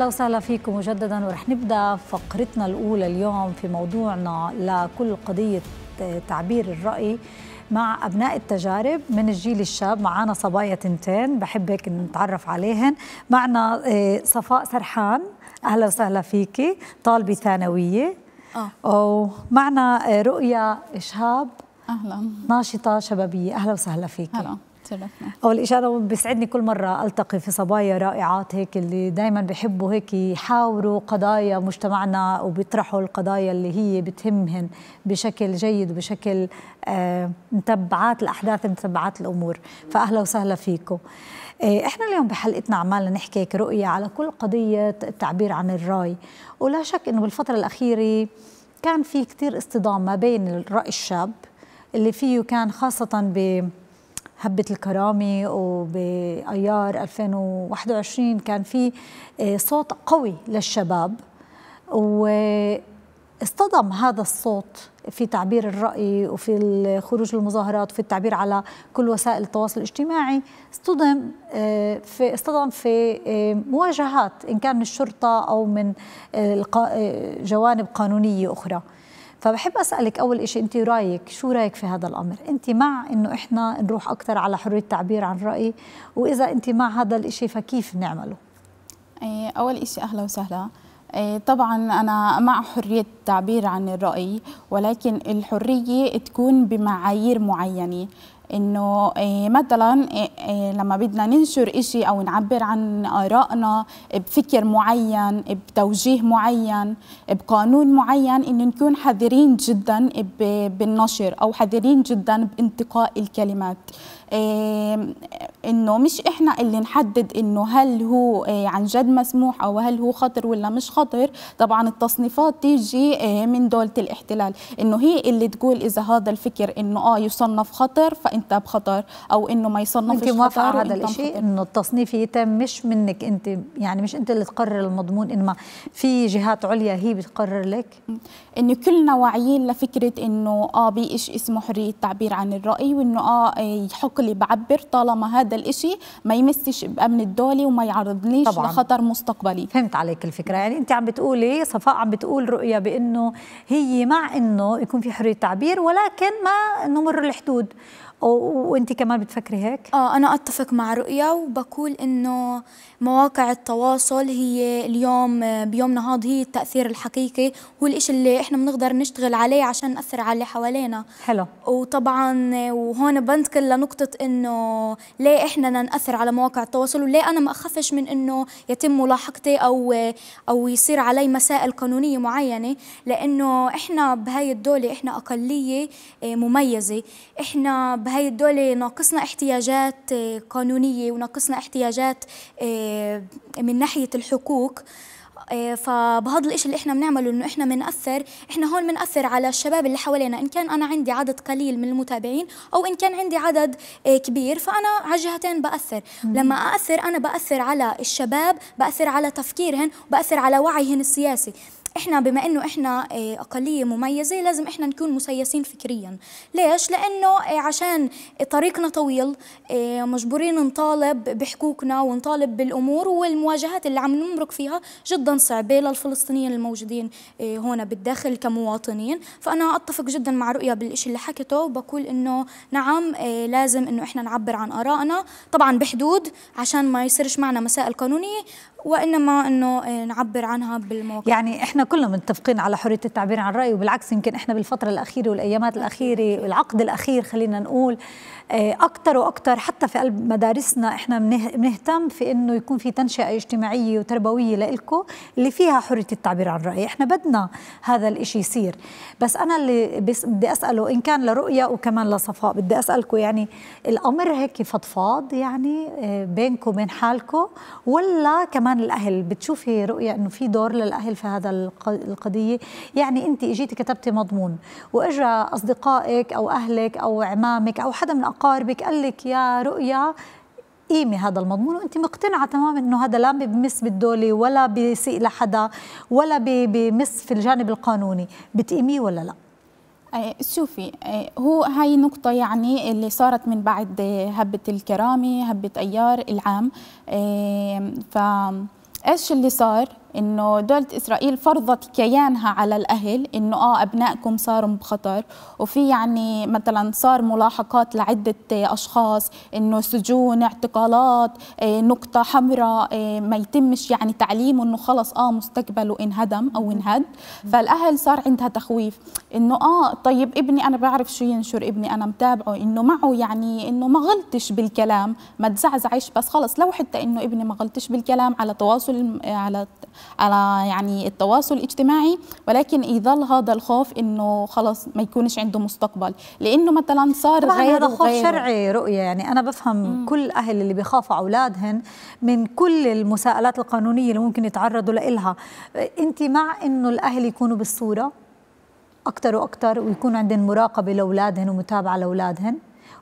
اهلا وسهلا فيكم مجددا ورح نبدا فقرتنا الاولى اليوم في موضوعنا لكل قضيه تعبير الراي مع ابناء التجارب من الجيل الشاب معنا صبايا تنتين بحب هيك نتعرف عليهن معنا آه، صفاء سرحان اهلا وسهلا فيكي طالبه ثانويه اه ومعنا آه، رؤيا شهاب اهلا ناشطه شبابيه اهلا وسهلا فيكي أهلا. شرفنا اول شيء انا بيسعدني كل مره التقي في صبايا رائعات هيك اللي دائما بيحبوا هيك يحاوروا قضايا مجتمعنا وبيطرحوا القضايا اللي هي بتهمهن بشكل جيد وبشكل آه متبعات الاحداث متبعات الامور فاهلا وسهلا فيكم آه، احنا اليوم بحلقتنا عمالنا نحكي هيك رؤيه على كل قضيه التعبير عن الراي ولا شك انه بالفتره الاخيره كان في كثير اصطدام ما بين الراي الشاب اللي فيه كان خاصه ب هبة الكرامة وبأيار 2021 كان في آه، صوت قوي للشباب واصطدم هذا الصوت في تعبير الرأي وفي الخروج للمظاهرات وفي التعبير على كل وسائل التواصل الاجتماعي اصطدم آه، في اصطدم في آه، مواجهات إن كان من الشرطة أو من جوانب قانونية أخرى فبحب اسالك اول شيء انت رايك شو رايك في هذا الامر انت مع انه احنا نروح اكثر على حريه التعبير عن الراي واذا انت مع هذا الشيء فكيف نعمله إيه، اول شيء اهلا وسهلا إيه، طبعا أنا مع حرية التعبير عن الرأي ولكن الحرية تكون بمعايير معينة انه آه، مثلا آه، آه، لما بدنا ننشر إشي او نعبر عن ارائنا بفكر معين بتوجيه معين بقانون معين ان نكون حذرين جدا بالنشر او حذرين جدا بانتقاء الكلمات إيه، انه مش احنا اللي نحدد انه هل هو إيه، عن جد مسموح او هل هو خطر ولا مش خطر طبعا التصنيفات تيجي إيه، من دولة الاحتلال انه هي اللي تقول اذا هذا الفكر انه اه يصنف خطر فانت بخطر او انه ما يصنفش خطر موافقة هذا الشيء انه التصنيف يتم مش منك انت يعني مش انت اللي تقرر المضمون انما في جهات عليا هي بتقرر لك انه كلنا واعيين لفكرة انه اه بيش اسمه حرية التعبير عن الرأي وانه اه يحق عقلي بعبر طالما هذا الإشي ما يمسش بأمن الدولي وما يعرضنيش طبعاً. لخطر مستقبلي فهمت عليك الفكرة يعني أنت عم بتقولي صفاء عم بتقول رؤية بأنه هي مع أنه يكون في حرية تعبير ولكن ما نمر الحدود وانت كمان بتفكري هيك؟ اه انا اتفق مع رؤيا وبقول انه مواقع التواصل هي اليوم بيومنا هذا هي التاثير الحقيقي هو الشيء اللي احنا بنقدر نشتغل عليه عشان ناثر على اللي حوالينا حلو وطبعا وهون بنتقل لنقطه انه ليه احنا ناثر على مواقع التواصل وليه انا ما اخافش من انه يتم ملاحقتي او او يصير علي مسائل قانونيه معينه لانه احنا بهاي الدوله احنا اقليه آه، مميزه احنا بهي الدولة ناقصنا احتياجات آه، قانونية وناقصنا احتياجات آه، من ناحية الحقوق آه، فبهذا الشيء اللي احنا بنعمله انه احنا بنأثر احنا هون بنأثر على الشباب اللي حوالينا ان كان انا عندي عدد قليل من المتابعين او ان كان عندي عدد كبير فانا على الجهتين بأثر لما أأثر انا بأثر على الشباب بأثر على تفكيرهم بأثر على وعيهم السياسي احنا بما انه احنا آه، اقليه مميزه لازم احنا نكون مسيسين فكريا ليش لانه آه، عشان طريقنا طويل آه، مجبورين نطالب بحقوقنا ونطالب بالامور والمواجهات اللي عم نمرق فيها جدا صعبه للفلسطينيين الموجودين هنا بالداخل كمواطنين فانا اتفق جدا مع رؤيا بالشيء اللي حكته وبقول انه نعم لازم انه احنا نعبر عن ارائنا طبعا بحدود عشان ما يصيرش معنا مسائل قانونيه وانما انه إيه، نعبر عنها بالمواقف يعني احنا كلنا متفقين على حريه التعبير عن الراي وبالعكس يمكن احنا بالفتره الاخيره والايامات الاخيره العقد الاخير خلينا نقول إيه، اكثر واكثر حتى في قلب مدارسنا احنا بنهتم في انه يكون في تنشئه اجتماعيه وتربويه لإلكو اللي فيها حريه التعبير عن الراي احنا بدنا هذا الإشي يصير بس انا اللي بدي اساله ان كان لرؤيا وكمان لصفاء بدي اسالكم يعني الامر هيك فضفاض يعني إيه، بينكم وبين حالكم ولا كمان كمان الاهل بتشوفي رؤيه انه في دور للاهل في هذا القضيه يعني انت اجيتي كتبتي مضمون واجا اصدقائك او اهلك او عمامك او حدا من اقاربك قال لك يا رؤيا قيمي هذا المضمون وانت مقتنعه تماما انه هذا لا بمس بالدوله ولا بيسيء لحدا ولا بمس في الجانب القانوني بتقيميه ولا لا؟ آه، شوفي آه، هو هاي نقطة يعني اللي صارت من بعد آه، هبة الكرامة هبة أيار العام ف ايش اللي صار انه دولة اسرائيل فرضت كيانها على الاهل انه اه ابنائكم صاروا بخطر وفي يعني مثلا صار ملاحقات لعدة اشخاص انه سجون اعتقالات نقطة آه، حمراء آه، ما يتمش يعني تعليمه انه خلص اه مستقبله انهدم او انهد فالاهل صار عندها تخويف انه اه طيب ابني انا بعرف شو ينشر ابني انا متابعه انه معه يعني انه ما غلطش بالكلام ما تزعزعش بس خلص لو حتى انه ابني ما غلطش بالكلام على تواصل على على يعني التواصل الاجتماعي ولكن يظل هذا الخوف انه خلص ما يكونش عنده مستقبل لانه مثلا صار طبعا غير هذا خوف غير. شرعي رؤيه يعني انا بفهم مم. كل اهل اللي بيخافوا اولادهم من كل المساءلات القانونيه اللي ممكن يتعرضوا لها انت مع انه الاهل يكونوا بالصوره اكثر واكثر ويكون عندهم مراقبه لاولادهم ومتابعه لاولادهم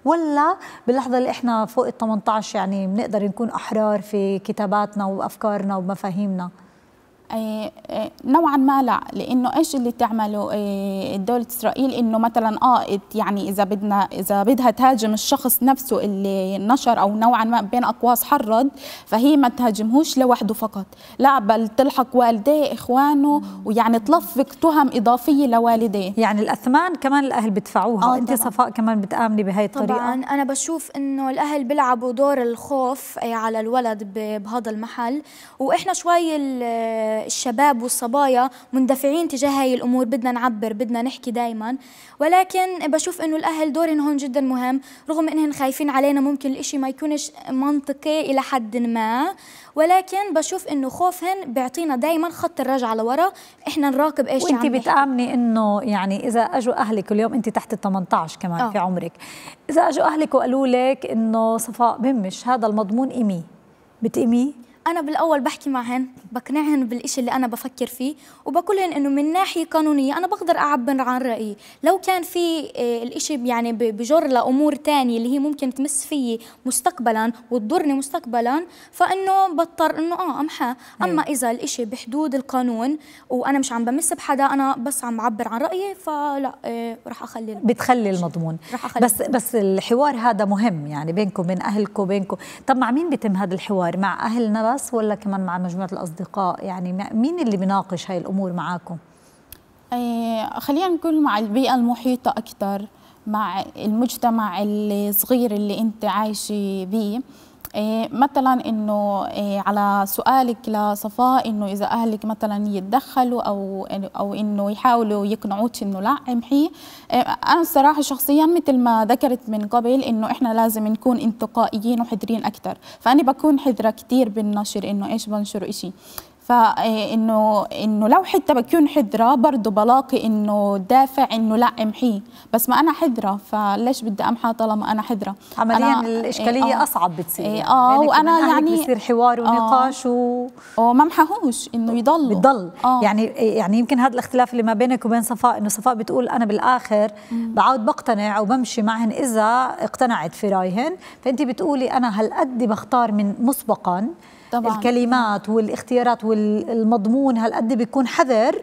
ولا باللحظة اللي احنا فوق ال 18 يعني بنقدر نكون أحرار في كتاباتنا وأفكارنا ومفاهيمنا إيه، إيه، نوعا ما لا لانه ايش اللي تعمله إيه، دوله اسرائيل انه مثلا اه يعني اذا بدنا اذا بدها تهاجم الشخص نفسه اللي نشر او نوعا ما بين اقواس حرض فهي ما تهاجمهوش لوحده فقط لا بل تلحق والديه اخوانه ويعني تلفق تهم اضافيه لوالديه يعني الاثمان كمان الاهل بيدفعوها آه انت صفاء كمان بتامني بهي الطريقه طبعا انا بشوف انه الاهل بيلعبوا دور الخوف على الولد بهذا المحل واحنا شوي الشباب والصبايا مندفعين تجاه هاي الامور بدنا نعبر بدنا نحكي دائما ولكن بشوف انه الاهل دورهم هون جدا مهم رغم انهم خايفين علينا ممكن الاشي ما يكونش منطقي الى حد ما ولكن بشوف انه خوفهم بيعطينا دائما خط الرجعه لورا احنا نراقب ايش وانت بتامني انه يعني اذا اجوا اهلك اليوم انت تحت ال 18 كمان أوه. في عمرك اذا اجوا اهلك وقالوا لك انه صفاء بمش هذا المضمون امي بتقيميه انا بالاول بحكي معهن بقنعهن بالشيء اللي انا بفكر فيه وبقولهن انه من ناحيه قانونيه انا بقدر اعبر عن رايي لو كان في آه، الشيء يعني بجر لامور تانية اللي هي ممكن تمس فيي مستقبلا وتضرني مستقبلا فانه بضطر انه اه امحاه اما أيوة. اذا الشيء بحدود القانون وانا مش عم بمس بحدا انا بس عم بعبر عن رايي فلا آه، راح اخلي بتخلي المضمون رح أخلي بس بس الحوار هذا مهم يعني بينكم بين اهلكم بينكم طب مع مين بيتم هذا الحوار مع اهلنا بس بس ولا كمان مع مجموعه الاصدقاء يعني مين اللي بيناقش هاي الامور معاكم إيه، خلينا نقول مع البيئه المحيطه اكثر مع المجتمع الصغير اللي انت عايشه بيه إيه، مثلا انه إيه، على سؤالك لصفاء انه اذا اهلك مثلا يتدخلوا او او انه يحاولوا يقنعوك انه لا امحي إيه، انا الصراحه شخصيا مثل ما ذكرت من قبل انه احنا لازم نكون انتقائيين وحذرين اكثر فانا بكون حذره كثير بالنشر انه ايش بنشر شيء فانه انه لو حتى بكون حذره برضه بلاقي انه دافع انه لا امحيه بس ما انا حذره فليش بدي امحى طالما انا حذره عمليا أنا إيه، الاشكاليه آه اصعب بتصير إيه يعني آه وانا يعني بصير حوار آه. ونقاش آه و وما امحهوش انه يضل بتضل آه يعني يعني يمكن هذا الاختلاف اللي ما بينك وبين صفاء انه صفاء بتقول انا بالاخر بعود بقتنع وبمشي معهن اذا اقتنعت في رايهن فانت بتقولي انا هالقد بختار من مسبقا طبعاً. الكلمات والاختيارات والمضمون هالقد بيكون حذر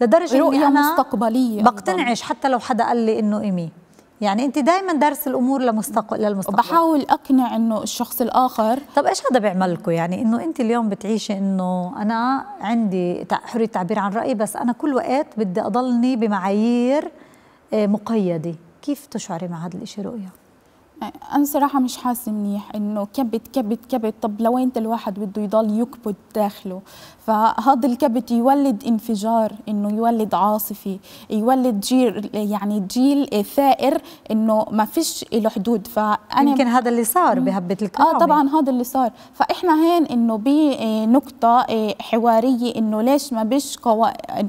لدرجه رؤية اني انا مستقبليه بقتنعش حتى لو حدا قال لي انه ايمي يعني انت دائما درس الامور لمستقبل للمستقبل بحاول اقنع انه الشخص الاخر طب ايش هذا بيعمل لكم يعني انه انت اليوم بتعيشي انه انا عندي حريه تعبير عن رايي بس انا كل وقت بدي اضلني بمعايير آه، مقيده كيف تشعري مع هذا الشيء رؤيه انا صراحه مش حاسه منيح انه كبت كبت كبت طب لوين الواحد بده يضل يكبت داخله فهذا الكبت يولد انفجار انه يولد عاصفه يولد جيل يعني جيل ثائر انه ما فيش له حدود فانا يمكن هذا اللي صار بهبه الكرامه اه طبعا هذا اللي صار فاحنا هين انه بنقطه آه، آه، حواريه انه ليش ما بيش قو...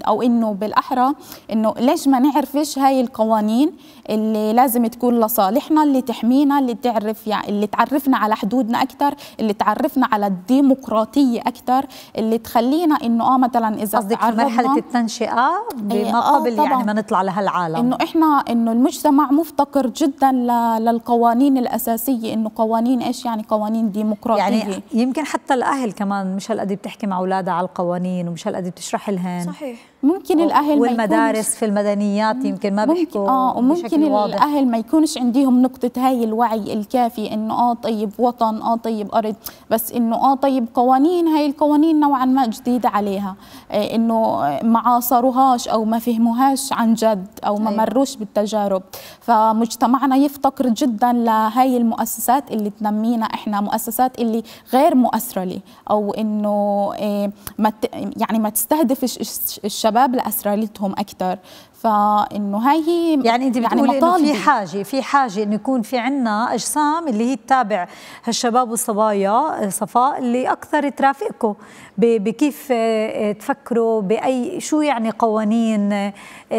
او انه بالاحرى انه ليش ما نعرفش هاي القوانين اللي لازم تكون لصالحنا اللي تحمينا القوانين اللي تعرف يعني اللي تعرفنا على حدودنا اكثر اللي تعرفنا على الديمقراطيه اكثر اللي تخلينا انه اه مثلا اذا قصدك في مرحله التنشئه بما إيه، قبل آه يعني ما نطلع لهالعالم انه احنا انه المجتمع مفتقر جدا للقوانين الاساسيه انه قوانين ايش يعني قوانين ديمقراطيه يعني يمكن حتى الاهل كمان مش هالقد بتحكي مع اولادها على القوانين ومش هالقد بتشرح لهم صحيح ممكن الاهل والمدارس في المدنيات يمكن ما بيحكوا اه وممكن الاهل ما يكونش عندهم نقطه هاي الوعي الكافي انه اه طيب وطن اه طيب ارض بس انه اه طيب قوانين هاي القوانين نوعا ما جديده عليها آه انه آه، ما عاصروهاش او ما فهموهاش عن جد او ما أيوة. مروش بالتجارب فمجتمعنا يفتقر جدا لهي المؤسسات اللي تنمينا احنا مؤسسات اللي غير مؤثره لي او انه آه ما يعني ما تستهدفش الشباب الشباب لاسرارتهم اكثر فانه هاي هي يعني انت يعني بتقولي يعني انه في حاجه في حاجه انه يكون في عنا اجسام اللي هي تتابع هالشباب والصبايا صفاء اللي اكثر ترافقكم بكيف آه، آه، تفكروا باي شو يعني قوانين آه،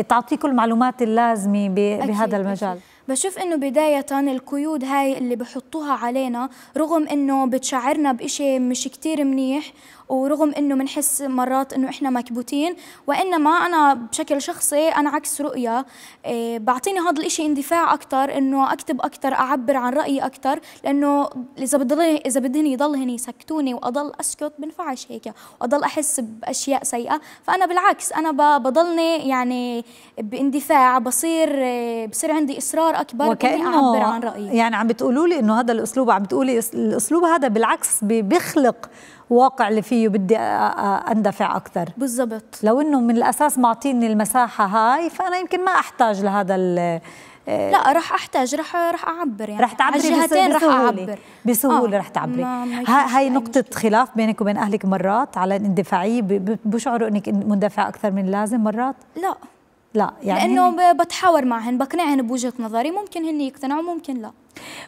تعطيكم المعلومات اللازمه بهذا المجال أكيد. بشوف انه بداية القيود هاي اللي بحطوها علينا رغم انه بتشعرنا بإشي مش كتير منيح ورغم انه بنحس مرات انه احنا مكبوتين وانما انا بشكل شخصي انا عكس رؤيا إيه، بعطيني هذا الشيء اندفاع اكثر انه اكتب اكثر اعبر عن رايي اكثر لانه اذا بضل اذا بدهن يضل هني يسكتوني واضل اسكت بنفعش هيك واضل احس باشياء سيئه فانا بالعكس انا بضلني يعني باندفاع بصير إيه، بصير عندي اصرار اكبر وكأنه اعبر عن رايي يعني عم بتقولوا لي انه هذا الاسلوب عم بتقولي الاسلوب هذا بالعكس بيخلق الواقع اللي فيه بدي اندفع اكثر بالضبط لو انه من الاساس معطيني المساحه هاي فانا يمكن ما احتاج لهذا لا رح احتاج رح رح اعبر يعني رح تعبري بسهولة رح اعبر بسهوله راح آه، رح تعبري هاي نقطه مشكلة. خلاف بينك وبين اهلك مرات على الاندفاعيه بشعروا انك مندفعه اكثر من اللازم مرات لا لا يعني لانه هن... بتحاور معهن بقنعهن بوجهه نظري ممكن هن يقتنعوا ممكن لا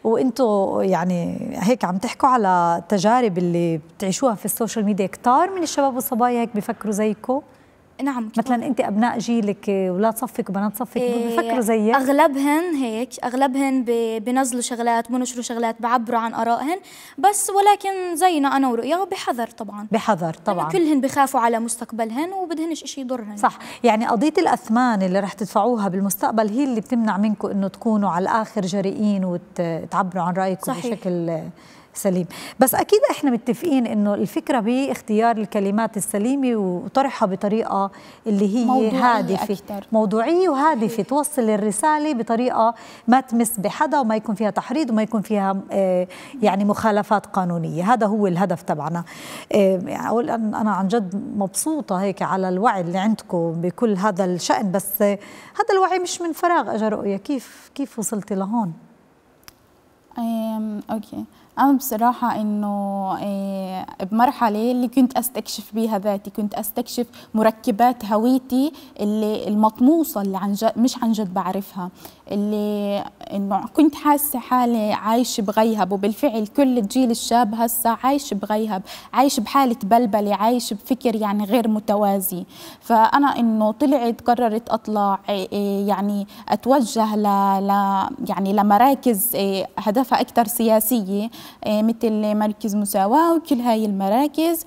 وانتم يعني هيك عم تحكوا على تجارب اللي بتعيشوها في السوشيال ميديا كتار من الشباب والصبايا هيك بفكروا زيكم نعم كتير. مثلا انت ابناء جيلك ولا صفك وبنات صفك إيه بفكروا زيك اغلبهم هيك اغلبهم بنزلوا شغلات بنشروا شغلات بعبروا عن ارائهم بس ولكن زينا انا ورؤيا بحذر طبعا بحذر طبعا كلهن بخافوا على مستقبلهن وبدهنش شيء يضرهن صح يعني قضيه الاثمان اللي رح تدفعوها بالمستقبل هي اللي بتمنع منكم انه تكونوا على الاخر جريئين وتعبروا عن رايكم صحيح. بشكل سليم بس أكيد إحنا متفقين إنه الفكرة باختيار الكلمات السليمة وطرحها بطريقة اللي هي موضوعية هادفة أكتر. موضوعية وهادفة توصل الرسالة بطريقة ما تمس بحدا وما يكون فيها تحريض وما يكون فيها آه، يعني مخالفات قانونية هذا هو الهدف تبعنا آه، أقول أنا عن جد مبسوطة هيك على الوعي اللي عندكم بكل هذا الشأن بس هذا الوعي مش من فراغ اجى رؤية كيف كيف وصلتي لهون؟ أوكي أنا بصراحة إنه إيه، بمرحلة اللي كنت أستكشف بيها ذاتي كنت أستكشف مركبات هويتي اللي المطموسة اللي عن جد مش عن جد بعرفها اللي إنه كنت حاسة حالي عايش بغيهب وبالفعل كل الجيل الشاب هسا عايش بغيهب عايش بحالة بلبلة عايش بفكر يعني غير متوازي فأنا إنه طلعت قررت أطلع إيه، إيه، يعني أتوجه ل يعني لمراكز هدفها أكثر سياسية آه، مثل مركز مساواة وكل هاي المراكز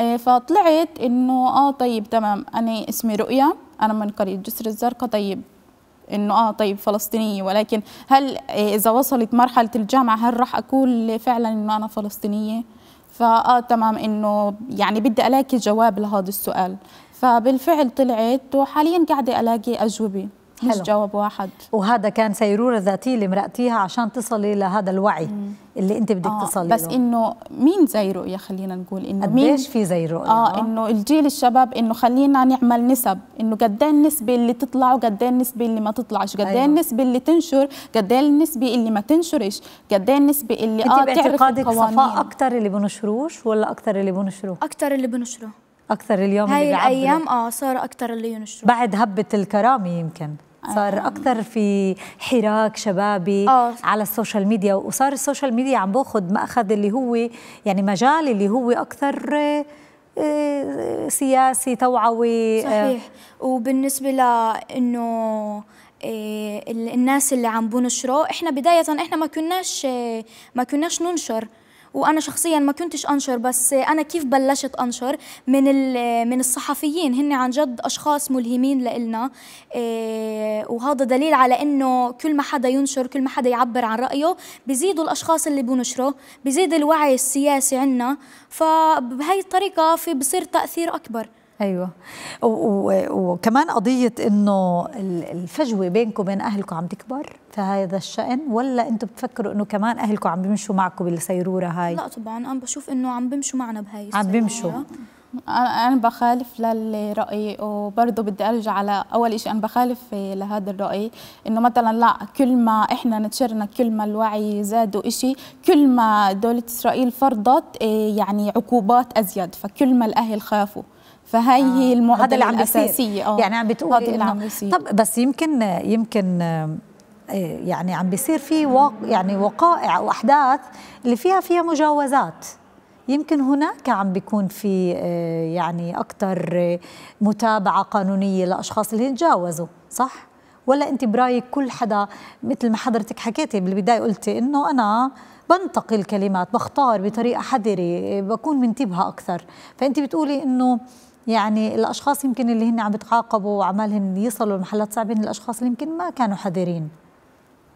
آه، فطلعت انه اه طيب تمام انا اسمي رؤيا انا من قريه جسر الزرقاء طيب انه اه طيب فلسطينيه ولكن هل آه، اذا وصلت مرحله الجامعه هل راح اقول فعلا انه انا فلسطينيه فاه تمام انه يعني بدي الاقي جواب لهذا السؤال فبالفعل طلعت وحاليا قاعده الاقي اجوبه مش حلو. جواب واحد وهذا كان سيرورة ذاتية اللي مرقتيها عشان تصلي لهذا الوعي مم. اللي انت بدك آه تصلي بس انه مين زي رؤيه خلينا نقول انه مين قديش في زي رؤيه آه،, اه انه الجيل الشباب انه خلينا نعمل نسب انه قد ايه النسبه اللي تطلع وقد ايه النسبه اللي ما تطلعش قد ايه أيوة. النسبه اللي تنشر قد ايه النسبه اللي ما تنشرش قد ايه النسبه اللي اه باعتقادك صفاء اكثر اللي بنشروش ولا اكثر اللي بنشروه اكثر اللي بنشروه اكثر اليوم هاي اللي الايام اه صار اكثر اللي ينشروا بعد هبه الكرامه يمكن صار آه. اكثر في حراك شبابي أوه. على السوشيال ميديا وصار السوشيال ميديا عم باخذ ماخذ اللي هو يعني مجال اللي هو اكثر آه، آه، سياسي توعوي صحيح وبالنسبه لانه الناس اللي عم بنشره احنا بدايه احنا ما كناش ما كناش ننشر وانا شخصيا ما كنتش انشر بس انا كيف بلشت انشر من من الصحفيين هن عن جد اشخاص ملهمين لإلنا إيه، وهذا دليل على انه كل ما حدا ينشر كل ما حدا يعبر عن رايه بيزيدوا الاشخاص اللي بنشره بيزيد الوعي السياسي عنا فبهي الطريقه في بصير تاثير اكبر ايوه وكمان قضيه انه الفجوه بينكم وبين اهلكم عم تكبر في هذا الشأن ولا انتم بتفكروا انه كمان اهلكم عم بيمشوا معكم بالسيروره هاي لا طبعا انا بشوف انه عم بيمشوا معنا بهاي السيروره عم بيمشوا أنا بخالف للرأي وبرضه بدي أرجع على أول شيء أنا بخالف لهذا الرأي إنه مثلا لا كل ما إحنا نتشرنا كل ما الوعي زاد وإشي كل ما دولة إسرائيل فرضت إيه، يعني عقوبات أزيد فكل ما الأهل خافوا فهي آه. هي المعضله اللي عم الاساسيه اه يعني عم بتقولي اللي عم بيصير طب بس يمكن يمكن آه، يعني عم بيصير في واق يعني وقائع واحداث اللي فيها فيها مجاوزات يمكن هناك عم بيكون في آه، يعني اكثر آه، متابعه قانونيه لاشخاص اللي تجاوزوا صح ولا انت برايك كل حدا مثل ما حضرتك حكيتي بالبدايه قلتي انه انا بنتقي الكلمات بختار بطريقه حذره بكون منتبهه اكثر فانت بتقولي انه يعني الاشخاص يمكن اللي هن عم بتعاقبوا وعمالهم يصلوا لمحلات صعبه الاشخاص اللي يمكن ما كانوا حذرين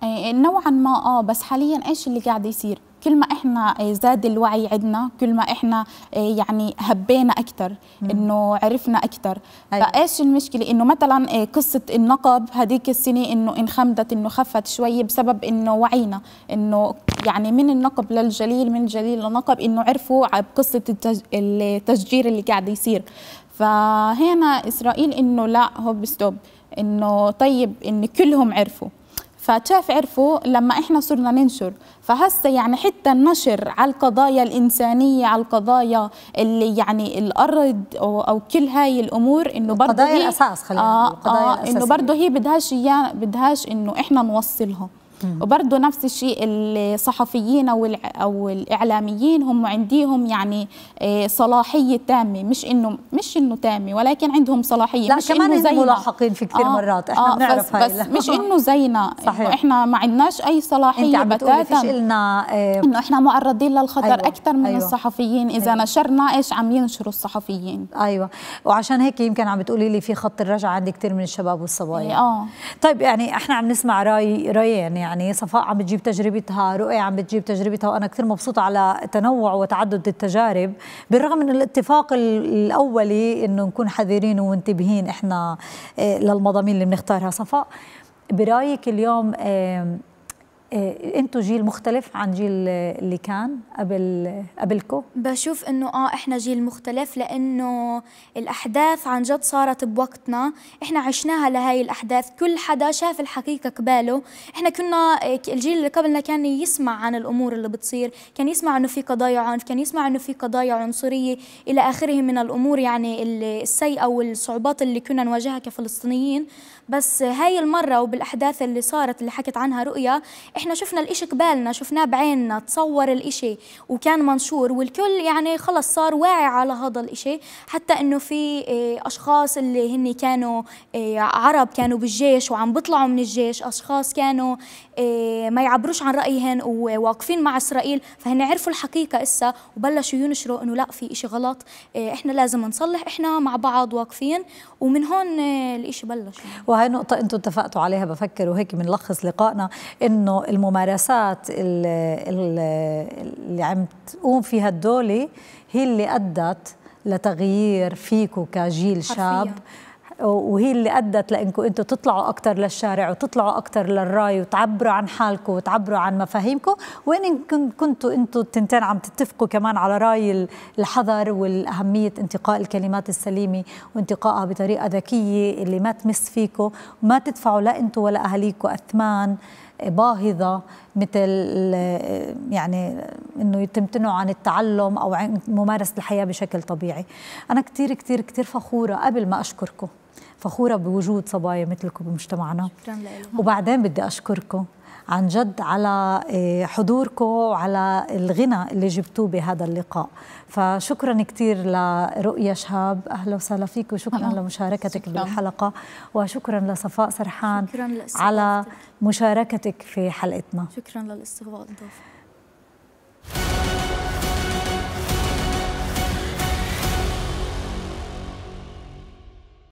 إيه، نوعا ما اه بس حاليا ايش اللي قاعد يصير كل ما احنا آه، زاد الوعي عندنا كل ما احنا آه، يعني هبينا اكثر انه عرفنا اكثر أيوة. فايش المشكله انه مثلا آه، قصه النقب هذيك السنه انه انخمدت انه خفت شوي بسبب انه وعينا انه يعني من النقب للجليل من الجليل للنقب انه عرفوا بقصه التشجير اللي قاعد يصير فهنا اسرائيل انه لا هوب ستوب انه طيب ان كلهم عرفوا فكيف عرفوا لما احنا صرنا ننشر فهسه يعني حتى النشر على القضايا الانسانيه على القضايا اللي يعني الارض او, أو كل هاي الامور انه برضه القضايا الاساس خلينا آه, آه انه برضه هي بدهاش اياه بدهاش انه احنا نوصلها وبرضه نفس الشيء الصحفيين او او الاعلاميين هم عنديهم يعني آه، صلاحيه تامه مش انه مش انه تامه ولكن عندهم صلاحيه لا مش كمان انه زينا ملاحقين في كثير آه مرات احنا آه بنعرف بس, بس مش انه زينا صحيح. إنه احنا ما عندناش اي صلاحيه بتاتا لنا إيه انه احنا معرضين للخطر أيوة. اكثر من أيوة. الصحفيين اذا أيوة. نشرنا ايش عم ينشروا الصحفيين ايوه وعشان هيك يمكن عم بتقولي لي في خط الرجعه عند كثير من الشباب والصبايا اه طيب يعني احنا عم نسمع راي رايين يعني يعني صفاء عم بتجيب تجربتها رؤية عم بتجيب تجربتها وأنا كثير مبسوطة على تنوع وتعدد التجارب بالرغم من الاتفاق الأولي أنه نكون حذرين ومنتبهين إحنا آه، للمضامين اللي بنختارها صفاء برأيك اليوم إيه، انتوا جيل مختلف عن جيل اللي كان قبل قبلكم بشوف انه اه احنا جيل مختلف لانه الاحداث عن جد صارت بوقتنا احنا عشناها لهي الاحداث كل حدا شاف الحقيقه قباله احنا كنا إيه، الجيل اللي قبلنا كان يسمع عن الامور اللي بتصير كان يسمع انه في قضايا عنف كان يسمع انه في قضايا عنصريه الى اخره من الامور يعني السيئه والصعوبات اللي كنا نواجهها كفلسطينيين بس هاي المره وبالاحداث اللي صارت اللي حكت عنها رؤيا احنا شفنا الإشي قبالنا شفناه بعيننا تصور الإشي وكان منشور والكل يعني خلص صار واعي على هذا الإشي حتى إنه في إيه، أشخاص اللي هني كانوا إيه، عرب كانوا بالجيش وعم بيطلعوا من الجيش أشخاص كانوا إيه، ما يعبروش عن رايهن وواقفين مع اسرائيل فهن عرفوا الحقيقه اسا وبلشوا ينشروا انه لا في إشي غلط إيه، احنا لازم نصلح احنا مع بعض واقفين ومن هون إيه، الإشي بلش وهي نقطه انتم اتفقتوا عليها بفكر وهيك بنلخص لقائنا انه الممارسات اللي عم تقوم فيها الدوله هي اللي ادت لتغيير فيكو كجيل شاب وهي اللي أدت لأنكم أنتم تطلعوا أكثر للشارع وتطلعوا أكثر للراي وتعبروا عن حالكم وتعبروا عن مفاهيمكم وإن كنتوا أنتم التنتين عم تتفقوا كمان على رأي الحذر والأهمية انتقاء الكلمات السليمة وانتقائها بطريقة ذكية اللي ما تمس فيكم وما تدفعوا لا أنتم ولا أهاليكم أثمان باهظة مثل يعني انه يتمتنعوا عن التعلم او عن ممارسه الحياه بشكل طبيعي انا كثير كثير كثير فخوره قبل ما اشكركم فخوره بوجود صبايا مثلكم بمجتمعنا وبعدين بدي اشكركم عن جد على آه، حضوركم وعلى الغنى اللي جبتوه بهذا اللقاء فشكرا كثير لرؤيا شهاب اهلا وسهلا فيك وشكرا أه. لمشاركتك شكرا. بالحلقه وشكرا لصفاء سرحان شكرا على مشاركتك في حلقتنا شكرا للاستضافه